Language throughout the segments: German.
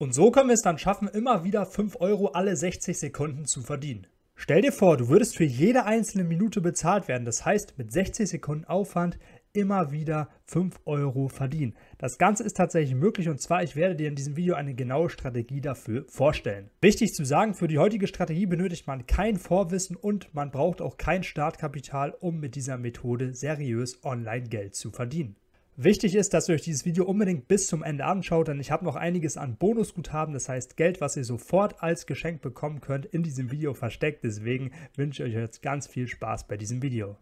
Und so können wir es dann schaffen, immer wieder 5 Euro alle 60 Sekunden zu verdienen. Stell dir vor, du würdest für jede einzelne Minute bezahlt werden. Das heißt, mit 60 Sekunden Aufwand immer wieder 5 Euro verdienen. Das Ganze ist tatsächlich möglich und zwar, ich werde dir in diesem Video eine genaue Strategie dafür vorstellen. Wichtig zu sagen, für die heutige Strategie benötigt man kein Vorwissen und man braucht auch kein Startkapital, um mit dieser Methode seriös Online-Geld zu verdienen. Wichtig ist, dass ihr euch dieses Video unbedingt bis zum Ende anschaut, denn ich habe noch einiges an Bonusguthaben, das heißt Geld, was ihr sofort als Geschenk bekommen könnt, in diesem Video versteckt. Deswegen wünsche ich euch jetzt ganz viel Spaß bei diesem Video.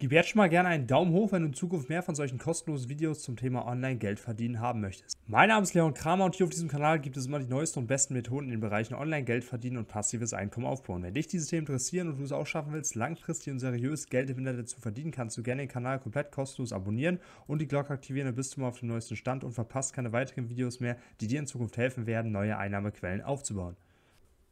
Gib jetzt schon mal gerne einen Daumen hoch, wenn du in Zukunft mehr von solchen kostenlosen Videos zum Thema Online-Geld verdienen haben möchtest. Mein Name ist Leon Kramer und hier auf diesem Kanal gibt es immer die neuesten und besten Methoden in den Bereichen Online-Geld verdienen und passives Einkommen aufbauen. Wenn dich diese Themen interessieren und du es auch schaffen willst, langfristig und seriös Geld im Internet zu verdienen, kannst du gerne den Kanal komplett kostenlos abonnieren und die Glocke aktivieren, dann bist du mal auf dem neuesten Stand und verpasst keine weiteren Videos mehr, die dir in Zukunft helfen werden, neue Einnahmequellen aufzubauen.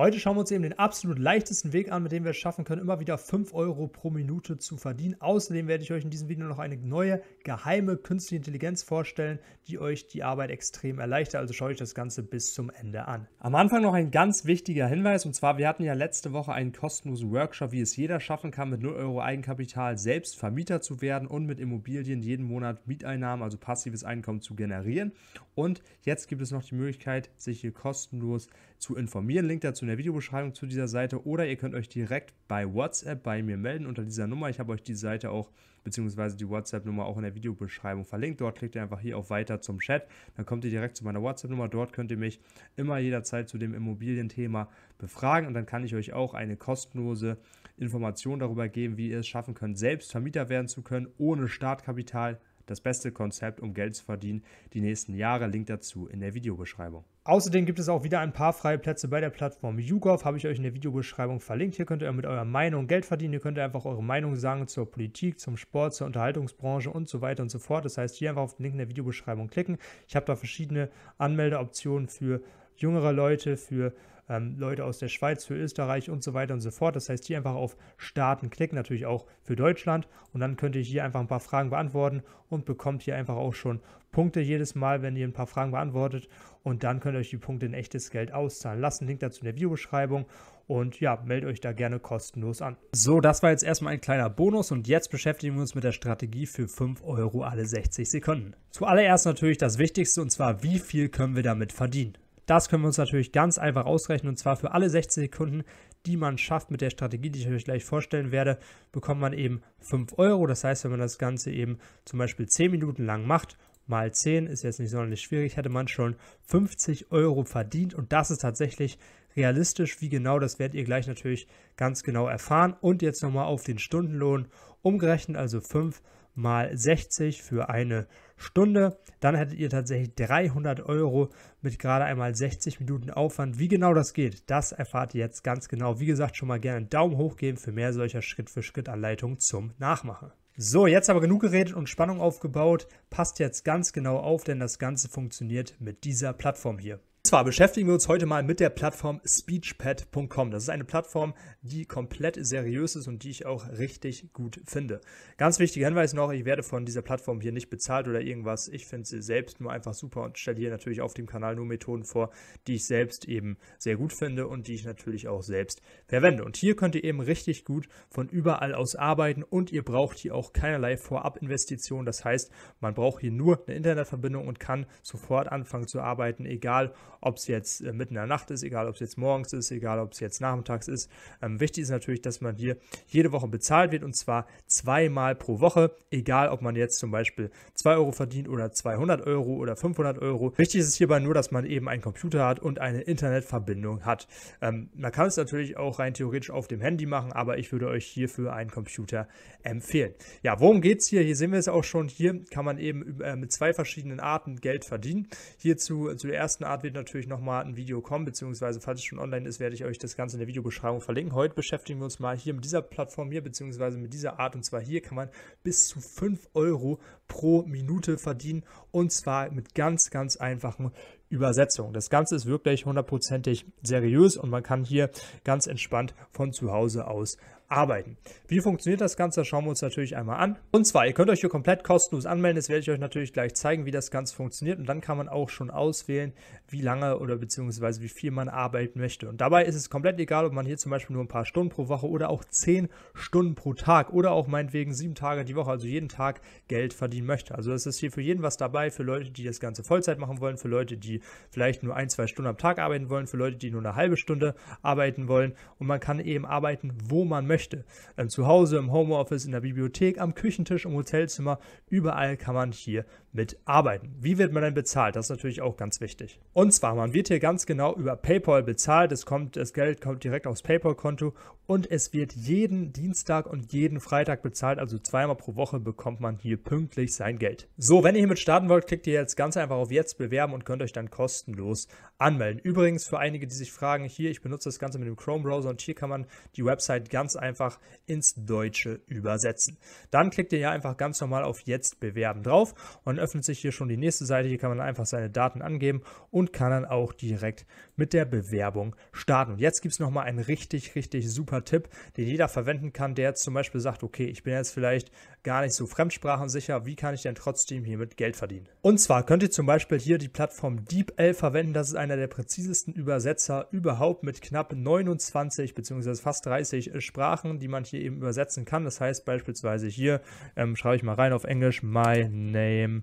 Heute schauen wir uns eben den absolut leichtesten Weg an, mit dem wir es schaffen können, immer wieder 5 Euro pro Minute zu verdienen. Außerdem werde ich euch in diesem Video noch eine neue geheime künstliche Intelligenz vorstellen, die euch die Arbeit extrem erleichtert. Also schaue ich das Ganze bis zum Ende an. Am Anfang noch ein ganz wichtiger Hinweis und zwar, wir hatten ja letzte Woche einen kostenlosen Workshop, wie es jeder schaffen kann, mit 0 Euro Eigenkapital selbst Vermieter zu werden und mit Immobilien jeden Monat Mieteinnahmen, also passives Einkommen zu generieren. Und jetzt gibt es noch die Möglichkeit, sich hier kostenlos zu zu informieren. Link dazu in der Videobeschreibung zu dieser Seite oder ihr könnt euch direkt bei WhatsApp bei mir melden unter dieser Nummer. Ich habe euch die Seite auch beziehungsweise die WhatsApp-Nummer auch in der Videobeschreibung verlinkt. Dort klickt ihr einfach hier auf Weiter zum Chat. Dann kommt ihr direkt zu meiner WhatsApp-Nummer. Dort könnt ihr mich immer jederzeit zu dem Immobilienthema befragen und dann kann ich euch auch eine kostenlose Information darüber geben, wie ihr es schaffen könnt, selbst Vermieter werden zu können, ohne Startkapital, das beste Konzept, um Geld zu verdienen, die nächsten Jahre. Link dazu in der Videobeschreibung. Außerdem gibt es auch wieder ein paar freie Plätze bei der Plattform YouGov, habe ich euch in der Videobeschreibung verlinkt. Hier könnt ihr mit eurer Meinung Geld verdienen, ihr könnt einfach eure Meinung sagen zur Politik, zum Sport, zur Unterhaltungsbranche und so weiter und so fort. Das heißt, hier einfach auf den Link in der Videobeschreibung klicken. Ich habe da verschiedene Anmeldeoptionen für jüngere Leute, für ähm, Leute aus der Schweiz, für Österreich und so weiter und so fort. Das heißt, hier einfach auf Starten klicken, natürlich auch für Deutschland. Und dann könnt ihr hier einfach ein paar Fragen beantworten und bekommt hier einfach auch schon Punkte jedes Mal, wenn ihr ein paar Fragen beantwortet. Und dann könnt ihr euch die Punkte in echtes Geld auszahlen lassen. Link dazu in der Videobeschreibung. Und ja, meldet euch da gerne kostenlos an. So, das war jetzt erstmal ein kleiner Bonus und jetzt beschäftigen wir uns mit der Strategie für 5 Euro alle 60 Sekunden. Zuallererst natürlich das Wichtigste und zwar, wie viel können wir damit verdienen? Das können wir uns natürlich ganz einfach ausrechnen und zwar für alle 60 Sekunden, die man schafft mit der Strategie, die ich euch gleich vorstellen werde, bekommt man eben 5 Euro. Das heißt, wenn man das Ganze eben zum Beispiel 10 Minuten lang macht mal 10 ist jetzt nicht sonderlich schwierig, hätte man schon 50 Euro verdient und das ist tatsächlich realistisch. Wie genau, das werdet ihr gleich natürlich ganz genau erfahren. Und jetzt nochmal auf den Stundenlohn umgerechnet, also 5 Euro mal 60 für eine Stunde. Dann hättet ihr tatsächlich 300 Euro mit gerade einmal 60 Minuten Aufwand. Wie genau das geht, das erfahrt ihr jetzt ganz genau. Wie gesagt, schon mal gerne einen Daumen hoch geben für mehr solcher Schritt-für-Schritt-Anleitungen zum Nachmachen. So, jetzt aber genug geredet und Spannung aufgebaut. Passt jetzt ganz genau auf, denn das Ganze funktioniert mit dieser Plattform hier zwar beschäftigen wir uns heute mal mit der Plattform speechpad.com. Das ist eine Plattform, die komplett seriös ist und die ich auch richtig gut finde. Ganz wichtiger Hinweis noch, ich werde von dieser Plattform hier nicht bezahlt oder irgendwas. Ich finde sie selbst nur einfach super und stelle hier natürlich auf dem Kanal nur Methoden vor, die ich selbst eben sehr gut finde und die ich natürlich auch selbst verwende. Und hier könnt ihr eben richtig gut von überall aus arbeiten und ihr braucht hier auch keinerlei Vorabinvestitionen. Das heißt, man braucht hier nur eine Internetverbindung und kann sofort anfangen zu arbeiten, egal ob ob es jetzt äh, mitten in der Nacht ist, egal ob es jetzt morgens ist, egal ob es jetzt nachmittags ist. Ähm, wichtig ist natürlich, dass man hier jede Woche bezahlt wird und zwar zweimal pro Woche, egal ob man jetzt zum Beispiel 2 Euro verdient oder 200 Euro oder 500 Euro. Wichtig ist hierbei nur, dass man eben einen Computer hat und eine Internetverbindung hat. Ähm, man kann es natürlich auch rein theoretisch auf dem Handy machen, aber ich würde euch hierfür einen Computer empfehlen. Ja, worum geht es hier? Hier sehen wir es auch schon. Hier kann man eben äh, mit zwei verschiedenen Arten Geld verdienen. Hierzu zu der ersten Art wird natürlich natürlich nochmal ein Video kommen, beziehungsweise falls es schon online ist, werde ich euch das Ganze in der Videobeschreibung verlinken. Heute beschäftigen wir uns mal hier mit dieser Plattform hier, beziehungsweise mit dieser Art. Und zwar hier kann man bis zu 5 Euro pro Minute verdienen und zwar mit ganz, ganz einfachen Übersetzungen. Das Ganze ist wirklich hundertprozentig seriös und man kann hier ganz entspannt von zu Hause aus arbeiten. Wie funktioniert das Ganze? Schauen wir uns natürlich einmal an. Und zwar, ihr könnt euch hier komplett kostenlos anmelden. Das werde ich euch natürlich gleich zeigen, wie das Ganze funktioniert. Und dann kann man auch schon auswählen, wie lange oder beziehungsweise wie viel man arbeiten möchte. Und dabei ist es komplett egal, ob man hier zum Beispiel nur ein paar Stunden pro Woche oder auch zehn Stunden pro Tag oder auch meinetwegen sieben Tage die Woche, also jeden Tag Geld verdienen möchte. Also es ist hier für jeden was dabei, für Leute, die das Ganze Vollzeit machen wollen, für Leute, die vielleicht nur ein, zwei Stunden am Tag arbeiten wollen, für Leute, die nur eine halbe Stunde arbeiten wollen. Und man kann eben arbeiten, wo man möchte möchte. Ähm, zu Hause, im Homeoffice, in der Bibliothek, am Küchentisch, im Hotelzimmer, überall kann man hier mitarbeiten. Wie wird man denn bezahlt? Das ist natürlich auch ganz wichtig. Und zwar, man wird hier ganz genau über PayPal bezahlt. Es kommt, das Geld kommt direkt aufs PayPal-Konto und es wird jeden Dienstag und jeden Freitag bezahlt. Also zweimal pro Woche bekommt man hier pünktlich sein Geld. So, wenn ihr hiermit starten wollt, klickt ihr jetzt ganz einfach auf Jetzt bewerben und könnt euch dann kostenlos anmelden. Übrigens, für einige, die sich fragen, hier, ich benutze das Ganze mit dem Chrome-Browser und hier kann man die Website ganz einfach ins Deutsche übersetzen. Dann klickt ihr ja einfach ganz normal auf Jetzt bewerben drauf und öffnet sich hier schon die nächste Seite. Hier kann man einfach seine Daten angeben und kann dann auch direkt mit der Bewerbung starten. Und jetzt gibt es nochmal einen richtig, richtig super Tipp, den jeder verwenden kann, der jetzt zum Beispiel sagt, okay, ich bin jetzt vielleicht gar nicht so fremdsprachensicher. Wie kann ich denn trotzdem hiermit Geld verdienen? Und zwar könnt ihr zum Beispiel hier die Plattform DeepL verwenden. Das ist einer der präzisesten Übersetzer überhaupt mit knapp 29 bzw. fast 30 Sprachen, die man hier eben übersetzen kann. Das heißt beispielsweise hier, ähm, schreibe ich mal rein auf Englisch, My name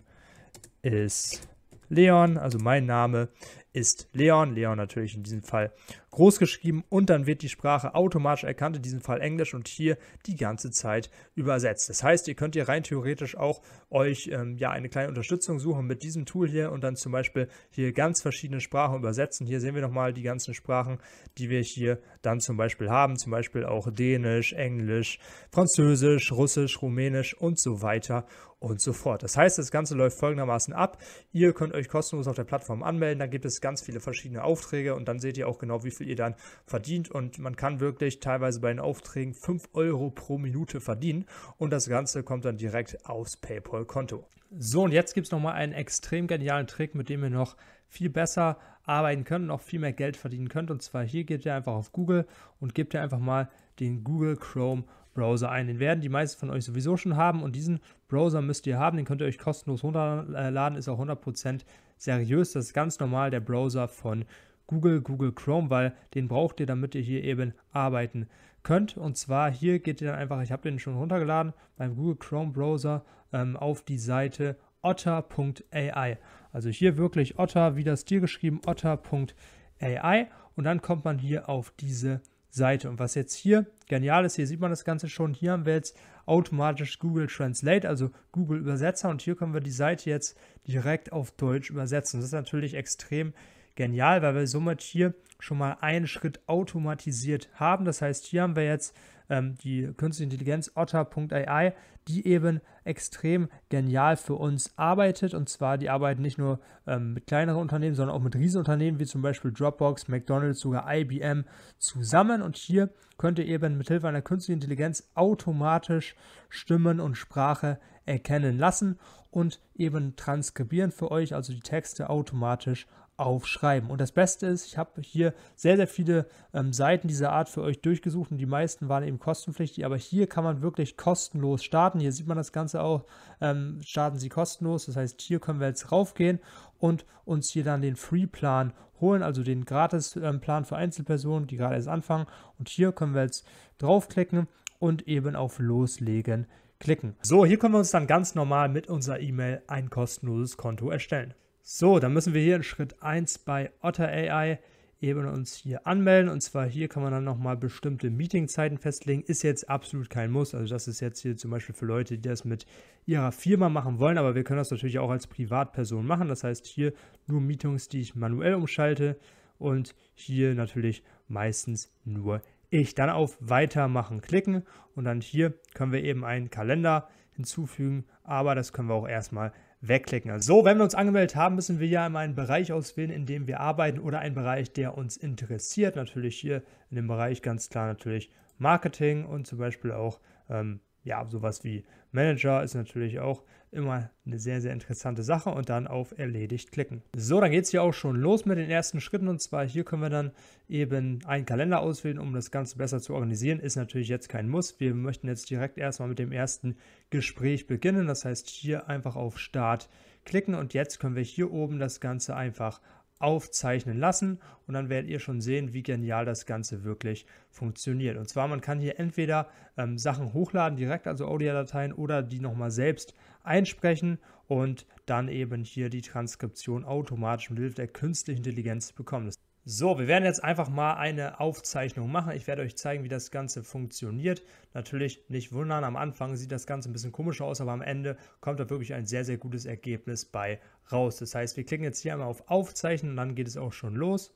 is Leon, also mein Name ist Leon. Leon natürlich in diesem Fall groß geschrieben und dann wird die Sprache automatisch erkannt, in diesem Fall Englisch und hier die ganze Zeit übersetzt. Das heißt, ihr könnt ihr rein theoretisch auch euch ähm, ja eine kleine Unterstützung suchen mit diesem Tool hier und dann zum Beispiel hier ganz verschiedene Sprachen übersetzen. Hier sehen wir nochmal die ganzen Sprachen, die wir hier dann zum Beispiel haben, zum Beispiel auch Dänisch, Englisch, Französisch, Russisch, Rumänisch und so weiter und so fort. Das heißt, das Ganze läuft folgendermaßen ab. Ihr könnt euch kostenlos auf der Plattform anmelden, da gibt es ganz viele verschiedene Aufträge und dann seht ihr auch genau, wie viel viel ihr dann verdient. Und man kann wirklich teilweise bei den Aufträgen 5 Euro pro Minute verdienen. Und das Ganze kommt dann direkt aufs PayPal-Konto. So, und jetzt gibt es nochmal einen extrem genialen Trick, mit dem ihr noch viel besser arbeiten könnt und auch viel mehr Geld verdienen könnt. Und zwar hier geht ihr einfach auf Google und gebt ihr einfach mal den Google Chrome Browser ein. Den werden die meisten von euch sowieso schon haben und diesen Browser müsst ihr haben. Den könnt ihr euch kostenlos runterladen, ist auch 100% seriös. Das ist ganz normal der Browser von Google. Google, Google Chrome, weil den braucht ihr, damit ihr hier eben arbeiten könnt. Und zwar hier geht ihr dann einfach, ich habe den schon runtergeladen, beim Google Chrome Browser ähm, auf die Seite otter.ai. Also hier wirklich otter, wie das dir geschrieben, otter.ai. Und dann kommt man hier auf diese Seite. Und was jetzt hier genial ist, hier sieht man das Ganze schon, hier haben wir jetzt automatisch Google Translate, also Google Übersetzer. Und hier können wir die Seite jetzt direkt auf Deutsch übersetzen. Das ist natürlich extrem genial, weil wir somit hier schon mal einen Schritt automatisiert haben. Das heißt, hier haben wir jetzt ähm, die künstliche Intelligenz Otter.ai, die eben extrem genial für uns arbeitet. Und zwar, die arbeiten nicht nur ähm, mit kleineren Unternehmen, sondern auch mit Riesenunternehmen wie zum Beispiel Dropbox, McDonald's, sogar IBM zusammen. Und hier könnt ihr eben mithilfe einer künstlichen Intelligenz automatisch Stimmen und Sprache erkennen lassen und eben transkribieren für euch, also die Texte automatisch aufschreiben. Und das Beste ist, ich habe hier sehr, sehr viele ähm, Seiten dieser Art für euch durchgesucht und die meisten waren eben kostenpflichtig, aber hier kann man wirklich kostenlos starten. Hier sieht man das Ganze auch, ähm, starten sie kostenlos. Das heißt, hier können wir jetzt raufgehen und uns hier dann den Free-Plan holen, also den Gratis-Plan ähm, für Einzelpersonen, die gerade erst anfangen. Und hier können wir jetzt draufklicken und eben auf Loslegen klicken. So, hier können wir uns dann ganz normal mit unserer E-Mail ein kostenloses Konto erstellen. So, dann müssen wir hier in Schritt 1 bei Otter AI eben uns hier anmelden. Und zwar hier kann man dann nochmal bestimmte Meetingzeiten festlegen. Ist jetzt absolut kein Muss. Also das ist jetzt hier zum Beispiel für Leute, die das mit ihrer Firma machen wollen. Aber wir können das natürlich auch als Privatperson machen. Das heißt hier nur Meetings, die ich manuell umschalte. Und hier natürlich meistens nur ich. Dann auf Weitermachen klicken. Und dann hier können wir eben einen Kalender hinzufügen. Aber das können wir auch erstmal wegklicken. Also so, wenn wir uns angemeldet haben, müssen wir ja immer einen Bereich auswählen, in dem wir arbeiten oder einen Bereich, der uns interessiert. Natürlich hier in dem Bereich ganz klar natürlich Marketing und zum Beispiel auch ähm, ja, sowas wie Manager ist natürlich auch immer eine sehr, sehr interessante Sache und dann auf Erledigt klicken. So, dann geht es hier auch schon los mit den ersten Schritten und zwar hier können wir dann eben einen Kalender auswählen, um das Ganze besser zu organisieren. Ist natürlich jetzt kein Muss. Wir möchten jetzt direkt erstmal mit dem ersten Gespräch beginnen. Das heißt, hier einfach auf Start klicken und jetzt können wir hier oben das Ganze einfach aufzeichnen lassen und dann werdet ihr schon sehen, wie genial das Ganze wirklich funktioniert. Und zwar, man kann hier entweder ähm, Sachen hochladen, direkt also Audiodateien oder die nochmal selbst einsprechen und dann eben hier die Transkription automatisch mit Hilfe der künstlichen Intelligenz bekommen. Das so, wir werden jetzt einfach mal eine Aufzeichnung machen. Ich werde euch zeigen, wie das Ganze funktioniert. Natürlich nicht wundern, am Anfang sieht das Ganze ein bisschen komisch aus, aber am Ende kommt da wirklich ein sehr, sehr gutes Ergebnis bei raus. Das heißt, wir klicken jetzt hier einmal auf Aufzeichnen und dann geht es auch schon los.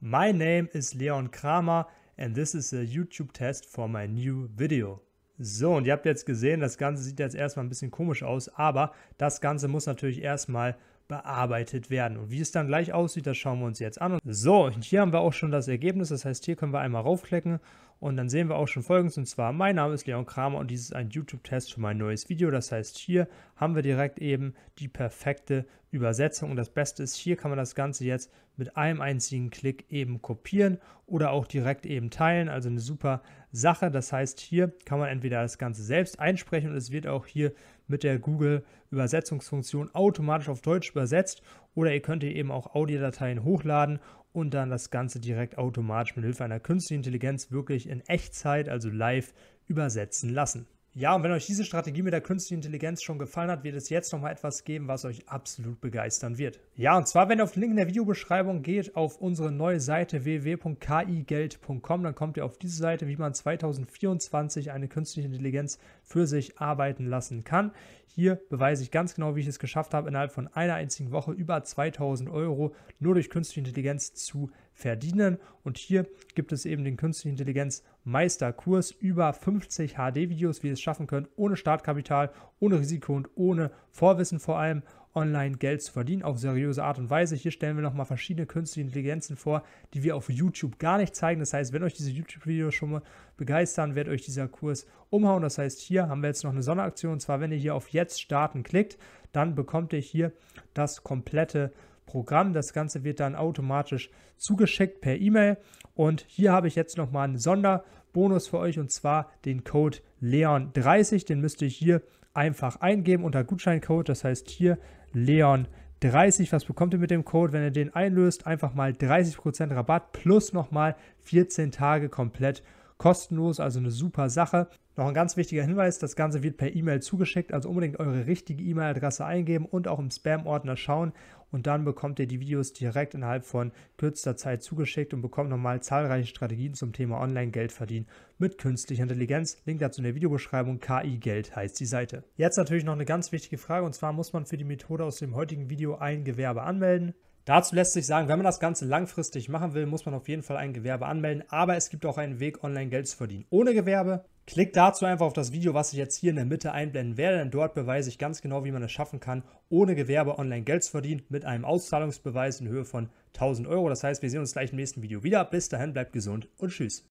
My name is Leon Kramer and this is a YouTube test for my new video. So, und ihr habt jetzt gesehen, das Ganze sieht jetzt erstmal ein bisschen komisch aus, aber das Ganze muss natürlich erstmal funktionieren bearbeitet werden. Und wie es dann gleich aussieht, das schauen wir uns jetzt an. So, und hier haben wir auch schon das Ergebnis. Das heißt, hier können wir einmal raufklicken und dann sehen wir auch schon folgendes. Und zwar, mein Name ist Leon Kramer und dies ist ein YouTube-Test für mein neues Video. Das heißt, hier haben wir direkt eben die perfekte Übersetzung. Und das Beste ist, hier kann man das Ganze jetzt mit einem einzigen Klick eben kopieren oder auch direkt eben teilen. Also eine super Sache. Das heißt, hier kann man entweder das Ganze selbst einsprechen und es wird auch hier mit der Google Übersetzungsfunktion automatisch auf Deutsch übersetzt oder ihr könnt hier eben auch Audiodateien hochladen und dann das Ganze direkt automatisch mit Hilfe einer künstlichen Intelligenz wirklich in Echtzeit, also live, übersetzen lassen. Ja, und wenn euch diese Strategie mit der künstlichen Intelligenz schon gefallen hat, wird es jetzt nochmal etwas geben, was euch absolut begeistern wird. Ja, und zwar, wenn ihr auf den Link in der Videobeschreibung geht, auf unsere neue Seite www.kigeld.com, dann kommt ihr auf diese Seite, wie man 2024 eine künstliche Intelligenz für sich arbeiten lassen kann. Hier beweise ich ganz genau, wie ich es geschafft habe, innerhalb von einer einzigen Woche über 2000 Euro nur durch künstliche Intelligenz zu erzielen verdienen. Und hier gibt es eben den Künstliche Intelligenz Meisterkurs über 50 HD-Videos, wie ihr es schaffen könnt, ohne Startkapital, ohne Risiko und ohne Vorwissen vor allem online Geld zu verdienen auf seriöse Art und Weise. Hier stellen wir nochmal verschiedene künstliche Intelligenzen vor, die wir auf YouTube gar nicht zeigen. Das heißt, wenn euch diese YouTube-Videos schon mal begeistern, wird euch dieser Kurs umhauen. Das heißt, hier haben wir jetzt noch eine Sonderaktion. Und zwar, wenn ihr hier auf Jetzt starten klickt, dann bekommt ihr hier das komplette Programm. Das Ganze wird dann automatisch zugeschickt per E-Mail. Und hier habe ich jetzt nochmal einen Sonderbonus für euch und zwar den Code Leon30. Den müsst ihr hier einfach eingeben unter Gutscheincode. Das heißt hier Leon30. 30. Was bekommt ihr mit dem Code, wenn ihr den einlöst? Einfach mal 30% Rabatt plus nochmal 14 Tage komplett kostenlos, also eine super Sache. Noch ein ganz wichtiger Hinweis, das Ganze wird per E-Mail zugeschickt, also unbedingt eure richtige E-Mail-Adresse eingeben und auch im Spam-Ordner schauen und dann bekommt ihr die Videos direkt innerhalb von kürzester Zeit zugeschickt und bekommt nochmal zahlreiche Strategien zum Thema Online-Geld verdienen mit künstlicher Intelligenz. Link dazu in der Videobeschreibung. KI Geld heißt die Seite. Jetzt natürlich noch eine ganz wichtige Frage und zwar muss man für die Methode aus dem heutigen Video ein Gewerbe anmelden. Dazu lässt sich sagen, wenn man das Ganze langfristig machen will, muss man auf jeden Fall ein Gewerbe anmelden, aber es gibt auch einen Weg, online Geld zu verdienen. Ohne Gewerbe. Klickt dazu einfach auf das Video, was ich jetzt hier in der Mitte einblenden werde, denn dort beweise ich ganz genau, wie man es schaffen kann, ohne Gewerbe online Geld zu verdienen, mit einem Auszahlungsbeweis in Höhe von 1000 Euro. Das heißt, wir sehen uns gleich im nächsten Video wieder. Bis dahin, bleibt gesund und tschüss.